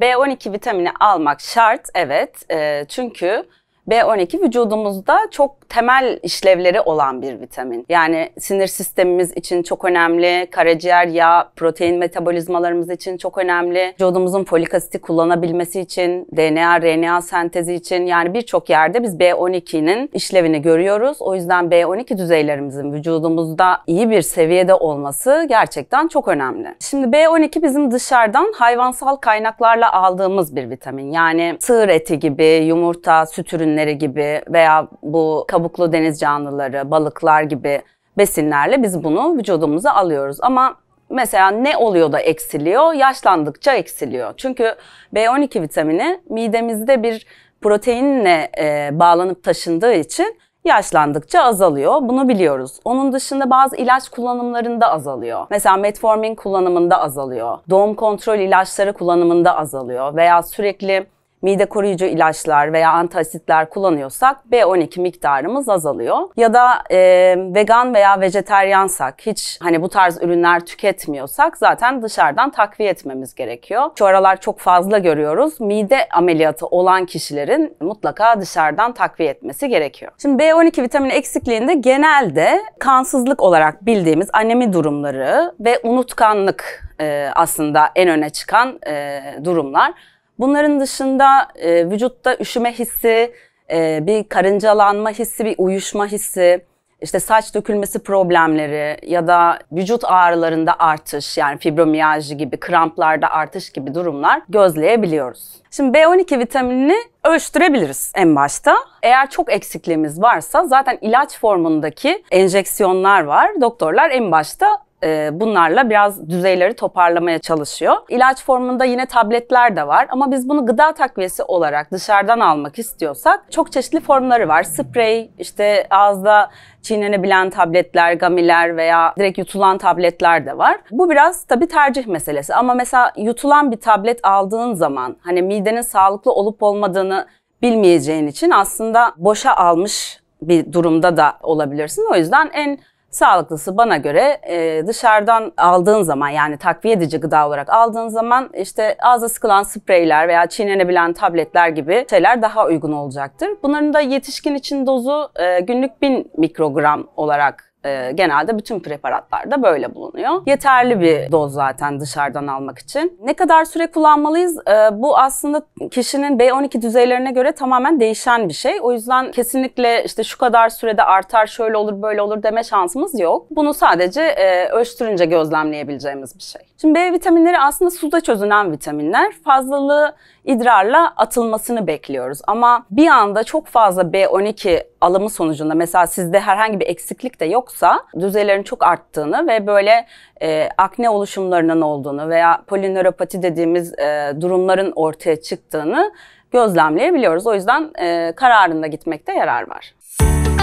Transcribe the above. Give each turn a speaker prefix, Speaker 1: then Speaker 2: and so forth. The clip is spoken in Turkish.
Speaker 1: B12 vitamini almak şart evet. E, çünkü B12 vücudumuzda çok temel işlevleri olan bir vitamin. Yani sinir sistemimiz için çok önemli, karaciğer yağ, protein metabolizmalarımız için çok önemli. Vücudumuzun folik asiti kullanabilmesi için, DNA, RNA sentezi için yani birçok yerde biz B12'nin işlevini görüyoruz. O yüzden B12 düzeylerimizin vücudumuzda iyi bir seviyede olması gerçekten çok önemli. Şimdi B12 bizim dışarıdan hayvansal kaynaklarla aldığımız bir vitamin. Yani sığır eti gibi, yumurta, süt ürünleri besinleri gibi veya bu kabuklu deniz canlıları, balıklar gibi besinlerle biz bunu vücudumuza alıyoruz. Ama mesela ne oluyor da eksiliyor? Yaşlandıkça eksiliyor. Çünkü B12 vitamini midemizde bir proteinle e, bağlanıp taşındığı için yaşlandıkça azalıyor. Bunu biliyoruz. Onun dışında bazı ilaç kullanımlarında azalıyor. Mesela metformin kullanımında azalıyor. Doğum kontrol ilaçları kullanımında azalıyor veya sürekli mide koruyucu ilaçlar veya antasitler kullanıyorsak B12 miktarımız azalıyor. Ya da e, vegan veya vejeteryansak, hiç hani bu tarz ürünler tüketmiyorsak zaten dışarıdan takviye etmemiz gerekiyor. Şu aralar çok fazla görüyoruz. Mide ameliyatı olan kişilerin mutlaka dışarıdan takviye etmesi gerekiyor. Şimdi B12 vitamini eksikliğinde genelde kansızlık olarak bildiğimiz anemi durumları ve unutkanlık e, aslında en öne çıkan e, durumlar. Bunların dışında e, vücutta üşüme hissi, e, bir karıncalanma hissi, bir uyuşma hissi, işte saç dökülmesi problemleri ya da vücut ağrılarında artış yani fibromiyajı gibi kramplarda artış gibi durumlar gözleyebiliyoruz. Şimdi B12 vitaminini ölçtürebiliriz en başta. Eğer çok eksikliğimiz varsa zaten ilaç formundaki enjeksiyonlar var. Doktorlar en başta e, bunlarla biraz düzeyleri toparlamaya çalışıyor. İlaç formunda yine tabletler de var ama biz bunu gıda takviyesi olarak dışarıdan almak istiyorsak çok çeşitli formları var. Sprey, işte ağızda çiğnenebilen tabletler, gamiler veya direkt yutulan tabletler de var. Bu biraz tabi tercih meselesi ama mesela yutulan bir tablet aldığın zaman hani midenin sağlıklı olup olmadığını bilmeyeceğin için aslında boşa almış bir durumda da olabilirsin. O yüzden en Sağlıklısı bana göre e, dışarıdan aldığın zaman yani takviye edici gıda olarak aldığın zaman işte ağza sıkılan spreyler veya çiğnenebilen tabletler gibi şeyler daha uygun olacaktır. Bunların da yetişkin için dozu e, günlük 1000 mikrogram olarak e, genelde bütün preparatlarda böyle bulunuyor. Yeterli bir doz zaten dışarıdan almak için. Ne kadar süre kullanmalıyız? E, bu aslında kişinin B12 düzeylerine göre tamamen değişen bir şey. O yüzden kesinlikle işte şu kadar sürede artar, şöyle olur, böyle olur deme şansımız yok. Bunu sadece e, ölçtürünce gözlemleyebileceğimiz bir şey. Şimdi B vitaminleri aslında suda çözünen vitaminler. Fazlalığı idrarla atılmasını bekliyoruz. Ama bir anda çok fazla B12 alımı sonucunda mesela sizde herhangi bir eksiklik de yoksa tutsa düzeylerin çok arttığını ve böyle e, akne oluşumlarının olduğunu veya polinöropati dediğimiz e, durumların ortaya çıktığını gözlemleyebiliyoruz. O yüzden e, kararında gitmekte yarar var. Müzik